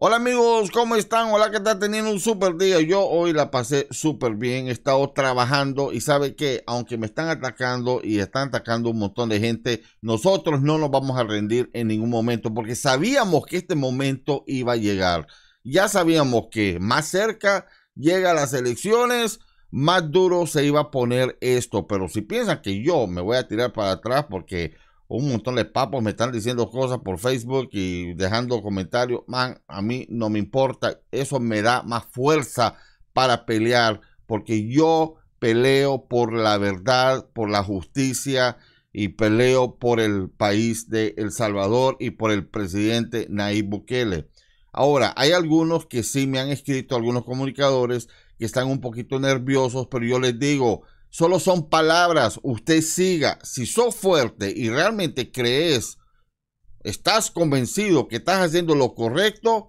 Hola amigos, ¿cómo están? Hola que tal? teniendo un super día. Yo hoy la pasé súper bien, he estado trabajando y sabe que aunque me están atacando y están atacando un montón de gente, nosotros no nos vamos a rendir en ningún momento porque sabíamos que este momento iba a llegar. Ya sabíamos que más cerca llega las elecciones, más duro se iba a poner esto, pero si piensan que yo me voy a tirar para atrás porque un montón de papos me están diciendo cosas por Facebook y dejando comentarios. Man, a mí no me importa. Eso me da más fuerza para pelear porque yo peleo por la verdad, por la justicia y peleo por el país de El Salvador y por el presidente Nayib Bukele. Ahora, hay algunos que sí me han escrito, algunos comunicadores que están un poquito nerviosos, pero yo les digo, Solo son palabras. Usted siga. Si sos fuerte y realmente crees, estás convencido que estás haciendo lo correcto,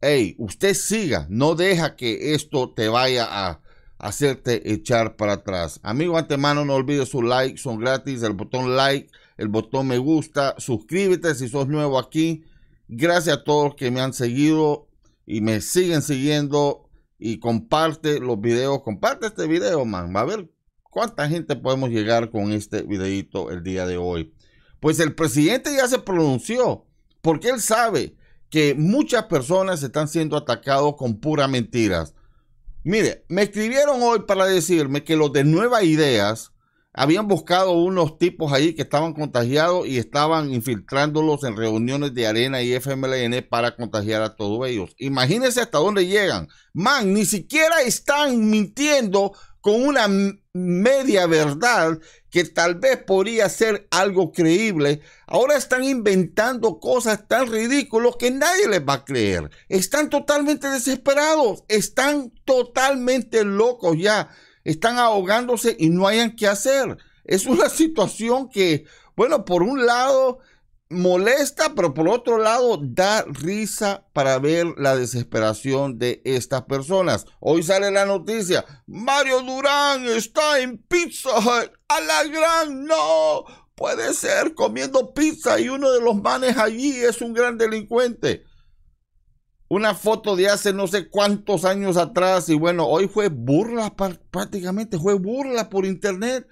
hey, usted siga. No deja que esto te vaya a hacerte echar para atrás. Amigo antemano, no olvides su like. Son gratis. El botón like, el botón me gusta. Suscríbete si sos nuevo aquí. Gracias a todos que me han seguido y me siguen siguiendo y comparte los videos. Comparte este video, man. Va a ver. ¿Cuánta gente podemos llegar con este videito el día de hoy? Pues el presidente ya se pronunció, porque él sabe que muchas personas están siendo atacados con puras mentiras. Mire, me escribieron hoy para decirme que los de Nueva Ideas habían buscado unos tipos ahí que estaban contagiados y estaban infiltrándolos en reuniones de Arena y FMLN para contagiar a todos ellos. Imagínense hasta dónde llegan. Man, ni siquiera están mintiendo con una media verdad que tal vez podría ser algo creíble, ahora están inventando cosas tan ridículas que nadie les va a creer. Están totalmente desesperados, están totalmente locos ya, están ahogándose y no hayan qué hacer. Es una situación que, bueno, por un lado molesta, pero por otro lado da risa para ver la desesperación de estas personas. Hoy sale la noticia, Mario Durán está en Pizza a la gran no, puede ser comiendo pizza y uno de los manes allí es un gran delincuente. Una foto de hace no sé cuántos años atrás y bueno, hoy fue burla prácticamente, fue burla por internet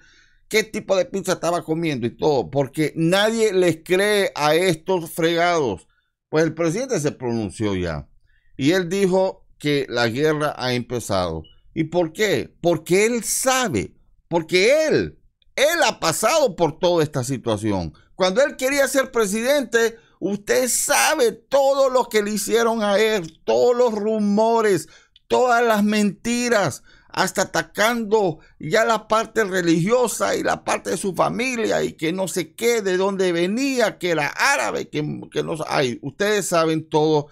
qué tipo de pizza estaba comiendo y todo, porque nadie les cree a estos fregados. Pues el presidente se pronunció ya y él dijo que la guerra ha empezado. ¿Y por qué? Porque él sabe, porque él, él ha pasado por toda esta situación. Cuando él quería ser presidente, usted sabe todo lo que le hicieron a él, todos los rumores, todas las mentiras, hasta atacando ya la parte religiosa y la parte de su familia y que no sé qué, de dónde venía, que era árabe, que, no... ustedes saben todas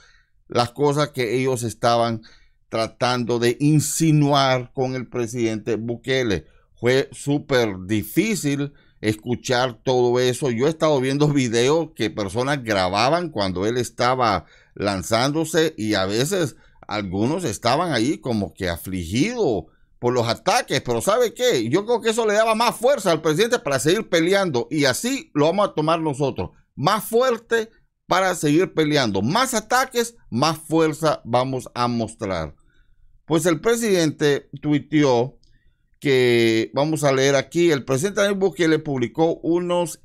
las cosas que ellos estaban tratando de insinuar con el presidente Bukele. Fue súper difícil escuchar todo eso. Yo he estado viendo videos que personas grababan cuando él estaba lanzándose y a veces algunos estaban ahí como que afligidos por los ataques, pero ¿sabe qué? Yo creo que eso le daba más fuerza al presidente para seguir peleando y así lo vamos a tomar nosotros. Más fuerte para seguir peleando, más ataques, más fuerza vamos a mostrar. Pues el presidente tuiteó que, vamos a leer aquí, el presidente Daniel le publicó unos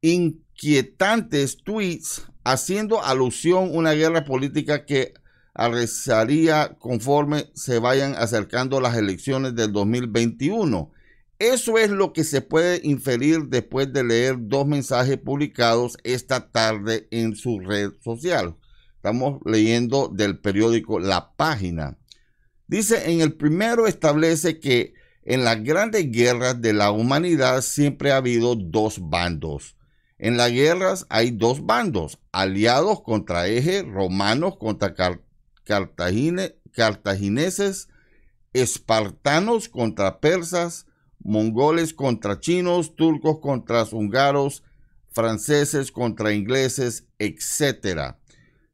inquietantes tweets haciendo alusión a una guerra política que arriesgaría conforme se vayan acercando las elecciones del 2021. Eso es lo que se puede inferir después de leer dos mensajes publicados esta tarde en su red social. Estamos leyendo del periódico La Página. Dice, en el primero establece que en las grandes guerras de la humanidad siempre ha habido dos bandos. En las guerras hay dos bandos, aliados contra Eje, romanos contra Car cartagineses, espartanos contra persas, mongoles contra chinos, turcos contra húngaros, franceses contra ingleses, etc.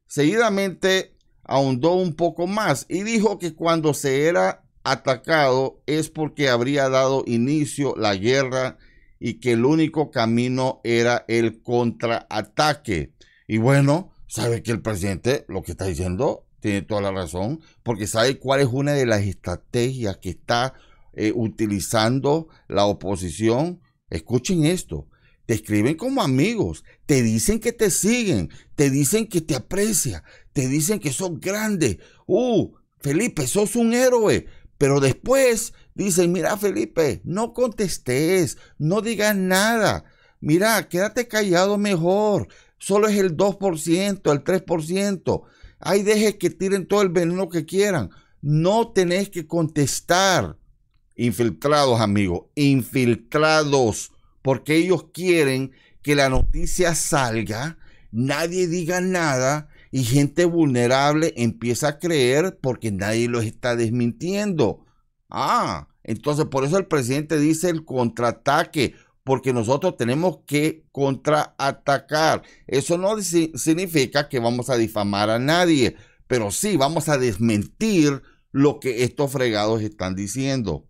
Seguidamente ahondó un poco más y dijo que cuando se era atacado es porque habría dado inicio la guerra y que el único camino era el contraataque. Y bueno, sabe que el presidente lo que está diciendo tiene toda la razón, porque sabe cuál es una de las estrategias que está eh, utilizando la oposición. Escuchen esto, te escriben como amigos, te dicen que te siguen, te dicen que te aprecia, te dicen que sos grande. ¡Uh! Felipe, sos un héroe. Pero después dicen, mira Felipe, no contestes, no digas nada. Mira, quédate callado mejor. Solo es el 2%, el 3%. Ahí deje que tiren todo el veneno que quieran. No tenés que contestar. Infiltrados, amigos, infiltrados. Porque ellos quieren que la noticia salga, nadie diga nada y gente vulnerable empieza a creer porque nadie los está desmintiendo. Ah, entonces por eso el presidente dice el contraataque porque nosotros tenemos que contraatacar. Eso no significa que vamos a difamar a nadie, pero sí vamos a desmentir lo que estos fregados están diciendo.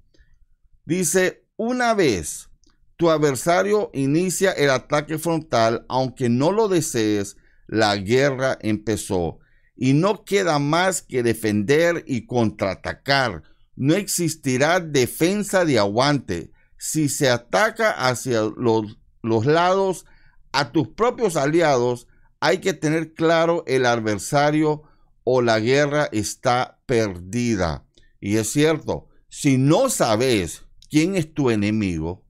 Dice, una vez tu adversario inicia el ataque frontal, aunque no lo desees, la guerra empezó y no queda más que defender y contraatacar. No existirá defensa de aguante si se ataca hacia los, lados a tus propios aliados, hay que tener claro el adversario o la guerra está perdida. Y es cierto, si no sabes quién es tu enemigo,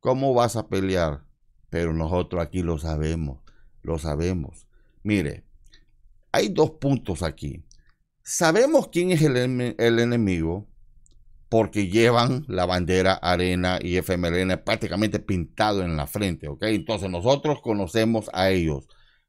¿cómo vas a pelear? Pero nosotros aquí lo sabemos, lo sabemos. Mire, hay dos puntos aquí. Sabemos quién es el enemigo porque llevan la bandera Arena y FMLN prácticamente pintado en la frente, ¿ok? Entonces nosotros conocemos a ellos.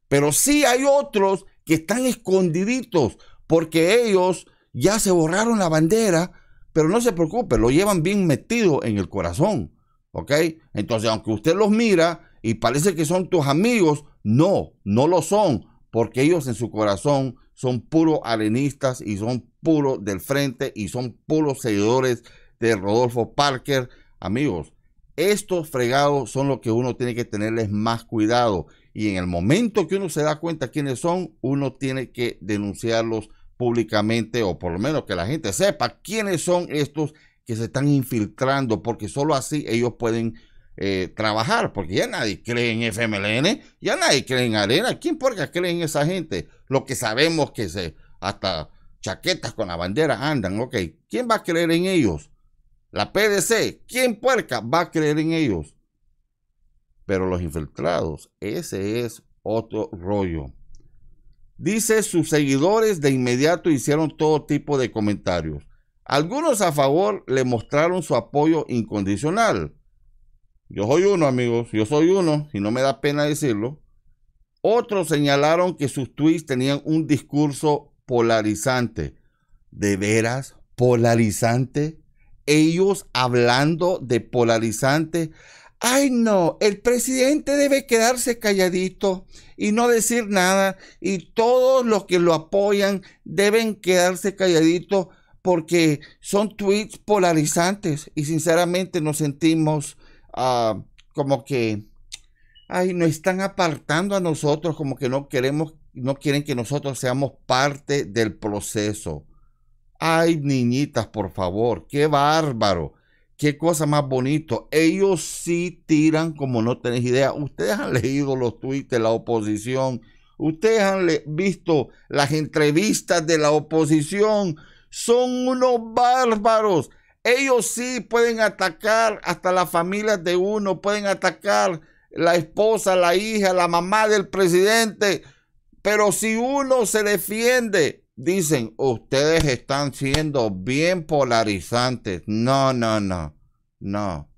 Pero sí hay otros que están escondiditos porque ellos ya se borraron la bandera, pero no se preocupe, lo llevan bien metido en el corazón, ¿ok? Entonces aunque usted los mira y parece que son tus amigos, no, no lo son, porque ellos en su corazón son puros arenistas y son puros del frente y son puros seguidores de Rodolfo Parker. Amigos, estos fregados son los que uno tiene que tenerles más cuidado y en el momento que uno se da cuenta quiénes son, uno tiene que denunciarlos públicamente o por lo menos que la gente sepa quiénes son estos que se están infiltrando porque solo así ellos pueden eh, trabajar, porque ya nadie cree en FMLN, ya nadie cree en Arena, ¿quién porca cree en esa gente? Lo que sabemos que se, hasta chaquetas con la bandera andan, ok, ¿quién va a creer en ellos? La PDC, ¿quién puerca va a creer en ellos? Pero los infiltrados, ese es otro rollo. Dice, sus seguidores de inmediato hicieron todo tipo de comentarios. Algunos a favor le mostraron su apoyo incondicional yo soy uno, amigos, yo soy uno, y no me da pena decirlo. Otros señalaron que sus tweets tenían un discurso polarizante. ¿De veras? ¿Polarizante? Ellos hablando de polarizante. Ay, no, el presidente debe quedarse calladito y no decir nada. Y todos los que lo apoyan deben quedarse calladito porque son tweets polarizantes. Y sinceramente nos sentimos Ah, como que, ay, nos están apartando a nosotros, como que no queremos, no quieren que nosotros seamos parte del proceso. Ay, niñitas, por favor, qué bárbaro, qué cosa más bonito. Ellos sí tiran como no tenés idea. Ustedes han leído los tweets de la oposición. Ustedes han visto las entrevistas de la oposición. Son unos bárbaros. Ellos sí pueden atacar hasta las familias de uno, pueden atacar la esposa, la hija, la mamá del presidente. Pero si uno se defiende, dicen, ustedes están siendo bien polarizantes. No, no, no, no.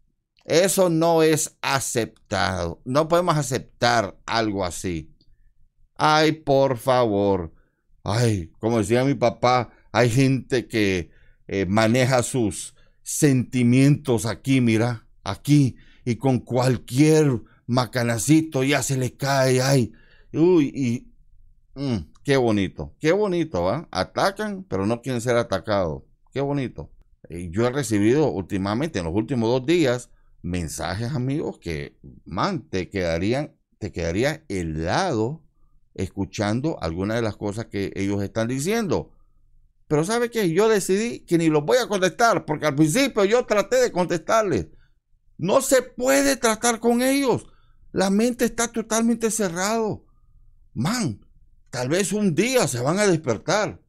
Eso no es aceptado. No podemos aceptar algo así. Ay, por favor. Ay, como decía mi papá, hay gente que eh, maneja sus sentimientos aquí, mira, aquí, y con cualquier macanacito ya se le cae, ay, uy, y mm, qué bonito, qué bonito, ¿va? Atacan, pero no quieren ser atacados, qué bonito. Eh, yo he recibido últimamente, en los últimos dos días, mensajes, amigos, que, man, te quedarían, te quedaría helado escuchando algunas de las cosas que ellos están diciendo. Pero ¿sabe qué? Yo decidí que ni los voy a contestar, porque al principio yo traté de contestarles. No se puede tratar con ellos. La mente está totalmente cerrada. Man, tal vez un día se van a despertar.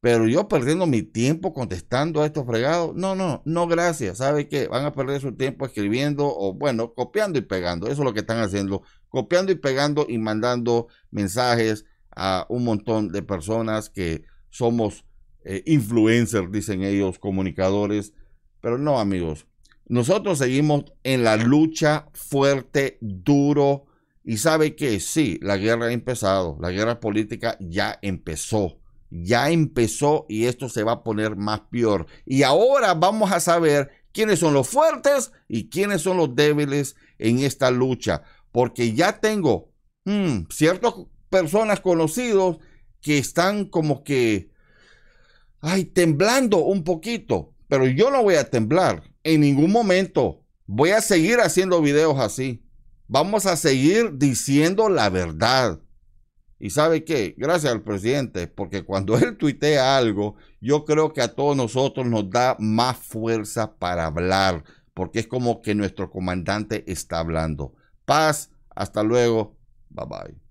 Pero yo perdiendo mi tiempo contestando a estos fregados, no, no, no, gracias. ¿Sabe qué? Van a perder su tiempo escribiendo o, bueno, copiando y pegando. Eso es lo que están haciendo. Copiando y pegando y mandando mensajes a un montón de personas que somos eh, influencers, dicen ellos, comunicadores. Pero no, amigos. Nosotros seguimos en la lucha fuerte, duro. Y sabe que sí, la guerra ha empezado. La guerra política ya empezó. Ya empezó y esto se va a poner más peor. Y ahora vamos a saber quiénes son los fuertes y quiénes son los débiles en esta lucha. Porque ya tengo hmm, ciertas personas conocidos que están como que ay, temblando un poquito, pero yo no voy a temblar en ningún momento. Voy a seguir haciendo videos así. Vamos a seguir diciendo la verdad. Y sabe qué, gracias al presidente, porque cuando él tuitea algo, yo creo que a todos nosotros nos da más fuerza para hablar, porque es como que nuestro comandante está hablando. Paz, hasta luego, bye bye.